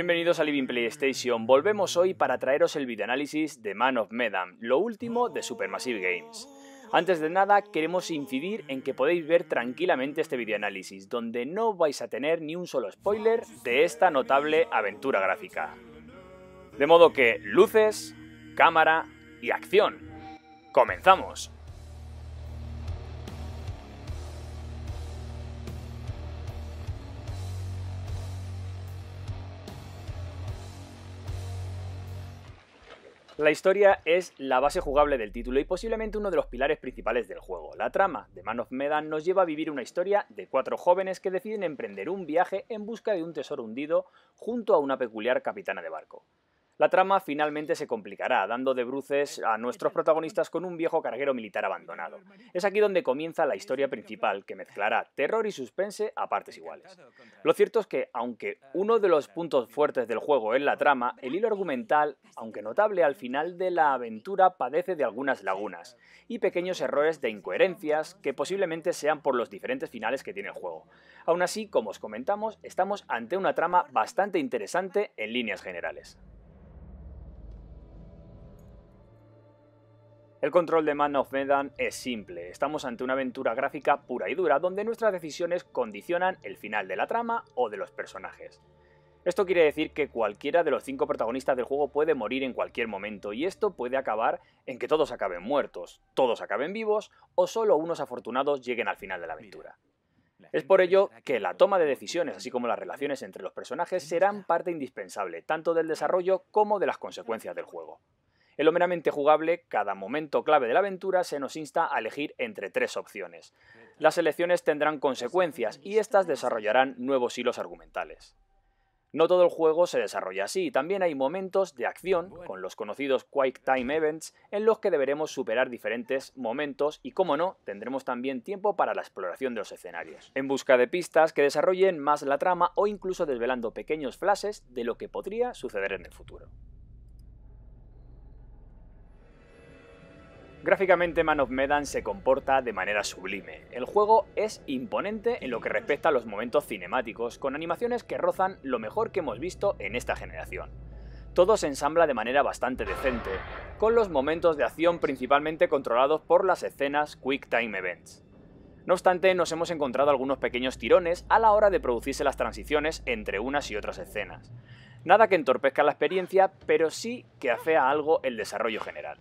Bienvenidos a Living PlayStation, volvemos hoy para traeros el videoanálisis de Man of Medan, lo último de Supermassive Games. Antes de nada, queremos incidir en que podéis ver tranquilamente este videoanálisis, donde no vais a tener ni un solo spoiler de esta notable aventura gráfica. De modo que, luces, cámara y acción. ¡Comenzamos! La historia es la base jugable del título y posiblemente uno de los pilares principales del juego. La trama de Man of Medan nos lleva a vivir una historia de cuatro jóvenes que deciden emprender un viaje en busca de un tesoro hundido junto a una peculiar capitana de barco. La trama finalmente se complicará, dando de bruces a nuestros protagonistas con un viejo carguero militar abandonado. Es aquí donde comienza la historia principal, que mezclará terror y suspense a partes iguales. Lo cierto es que, aunque uno de los puntos fuertes del juego es la trama, el hilo argumental, aunque notable al final de la aventura, padece de algunas lagunas y pequeños errores de incoherencias que posiblemente sean por los diferentes finales que tiene el juego. Aún así, como os comentamos, estamos ante una trama bastante interesante en líneas generales. El control de Man of Medan es simple, estamos ante una aventura gráfica pura y dura donde nuestras decisiones condicionan el final de la trama o de los personajes. Esto quiere decir que cualquiera de los cinco protagonistas del juego puede morir en cualquier momento y esto puede acabar en que todos acaben muertos, todos acaben vivos o solo unos afortunados lleguen al final de la aventura. Es por ello que la toma de decisiones, así como las relaciones entre los personajes, serán parte indispensable tanto del desarrollo como de las consecuencias del juego. En lo meramente jugable, cada momento clave de la aventura se nos insta a elegir entre tres opciones. Las elecciones tendrán consecuencias y éstas desarrollarán nuevos hilos argumentales. No todo el juego se desarrolla así, también hay momentos de acción, con los conocidos Quake Time Events, en los que deberemos superar diferentes momentos y, como no, tendremos también tiempo para la exploración de los escenarios, en busca de pistas que desarrollen más la trama o incluso desvelando pequeños flashes de lo que podría suceder en el futuro. Gráficamente Man of Medan se comporta de manera sublime. El juego es imponente en lo que respecta a los momentos cinemáticos, con animaciones que rozan lo mejor que hemos visto en esta generación. Todo se ensambla de manera bastante decente, con los momentos de acción principalmente controlados por las escenas Quick Time Events. No obstante, nos hemos encontrado algunos pequeños tirones a la hora de producirse las transiciones entre unas y otras escenas. Nada que entorpezca la experiencia, pero sí que afea algo el desarrollo general.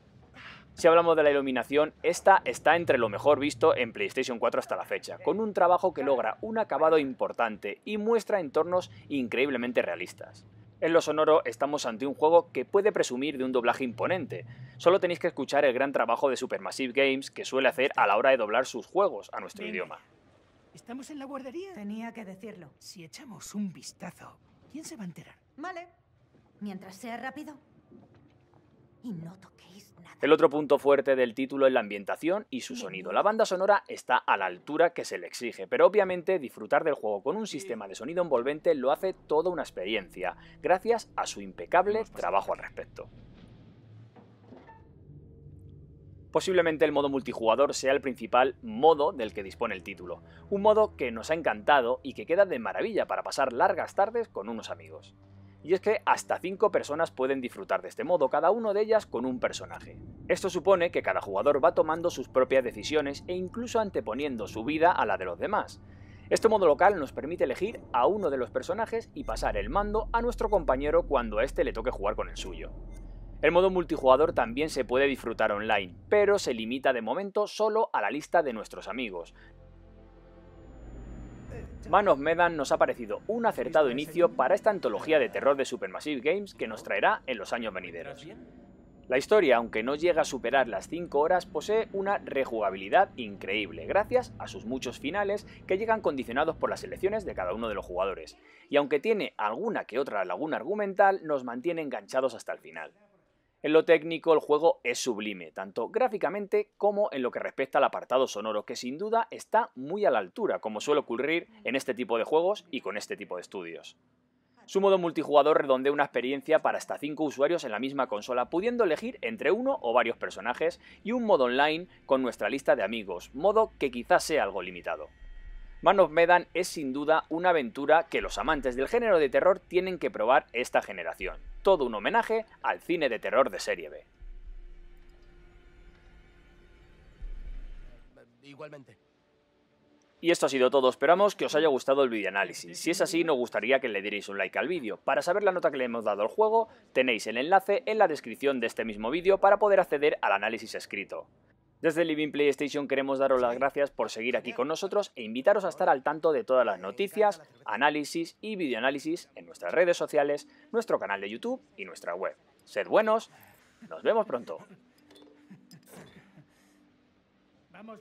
Si hablamos de la iluminación, esta está entre lo mejor visto en PlayStation 4 hasta la fecha, con un trabajo que logra un acabado importante y muestra entornos increíblemente realistas. En lo sonoro estamos ante un juego que puede presumir de un doblaje imponente. Solo tenéis que escuchar el gran trabajo de Supermassive Games que suele hacer a la hora de doblar sus juegos a nuestro idioma. ¿Estamos en la guardería? Tenía que decirlo. Si echamos un vistazo, ¿quién se va a enterar? Vale. Mientras sea rápido. El otro punto fuerte del título es la ambientación y su sonido. La banda sonora está a la altura que se le exige, pero obviamente disfrutar del juego con un sistema de sonido envolvente lo hace toda una experiencia, gracias a su impecable trabajo al respecto. Posiblemente el modo multijugador sea el principal modo del que dispone el título, un modo que nos ha encantado y que queda de maravilla para pasar largas tardes con unos amigos y es que hasta 5 personas pueden disfrutar de este modo, cada una de ellas con un personaje. Esto supone que cada jugador va tomando sus propias decisiones e incluso anteponiendo su vida a la de los demás. Este modo local nos permite elegir a uno de los personajes y pasar el mando a nuestro compañero cuando a este le toque jugar con el suyo. El modo multijugador también se puede disfrutar online, pero se limita de momento solo a la lista de nuestros amigos, Man of Medan nos ha parecido un acertado inicio para esta antología de terror de Supermassive Games que nos traerá en los años venideros. La historia, aunque no llega a superar las 5 horas, posee una rejugabilidad increíble, gracias a sus muchos finales que llegan condicionados por las elecciones de cada uno de los jugadores, y aunque tiene alguna que otra laguna argumental, nos mantiene enganchados hasta el final. En lo técnico, el juego es sublime, tanto gráficamente como en lo que respecta al apartado sonoro, que sin duda está muy a la altura, como suele ocurrir en este tipo de juegos y con este tipo de estudios. Su modo multijugador redondea una experiencia para hasta 5 usuarios en la misma consola, pudiendo elegir entre uno o varios personajes y un modo online con nuestra lista de amigos, modo que quizás sea algo limitado. Man of Medan es sin duda una aventura que los amantes del género de terror tienen que probar esta generación todo un homenaje al cine de terror de serie B. Igualmente. Y esto ha sido todo, esperamos que os haya gustado el videoanálisis. Si es así, nos gustaría que le dierais un like al vídeo. Para saber la nota que le hemos dado al juego, tenéis el enlace en la descripción de este mismo vídeo para poder acceder al análisis escrito. Desde Living PlayStation queremos daros las gracias por seguir aquí con nosotros e invitaros a estar al tanto de todas las noticias, análisis y videoanálisis en nuestras redes sociales, nuestro canal de YouTube y nuestra web. Sed buenos, nos vemos pronto. Vamos,